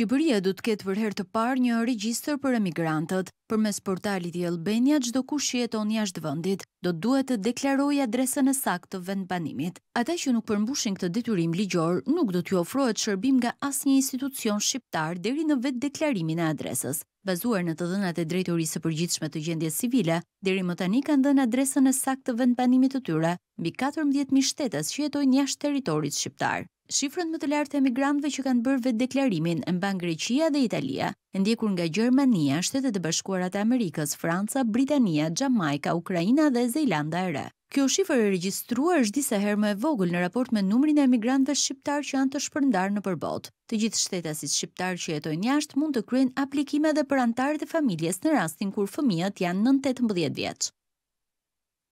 Shqipëria du të ketë vërherë të parë një regjistër për emigrantët. Për mes portalit i Albania, gjdo ku shjeton jashtë vëndit, do të duhet të deklaroj adresën e sakt të vend banimit. Ata që nuk përmbushin këtë detyrim ligjor, nuk do t'ju ofrohet shërbim nga as një institucion shqiptar deri në vetë deklarimin e adresës. Bazuar në të dhënat e drejtorisë përgjithshme të gjendje civile, deri më tani kanë dhënë adresën e sakt të vend banimit të tyre, mbi 14.000 shtetas që jetoj njash teritorit shqiptar shifrën më të lartë e migrantëve që kanë bërë vetë deklarimin në banë Greqia dhe Italia, ndjekur nga Gjermania, shtetet e bashkuarat e Amerikës, Franca, Britania, Jamaika, Ukraina dhe Zejlanda e re. Kjo shifër e regjistruar është disa herë më e vogël në raport me numrin e emigrantëve shqiptar që janë të shpërndarë në përbot. Të gjithë shtetasit shqiptar që jetojnë jashtë mund të kryen aplikime dhe për antarët e familjes në rastin kur fëmijët janë në 18 vjetë.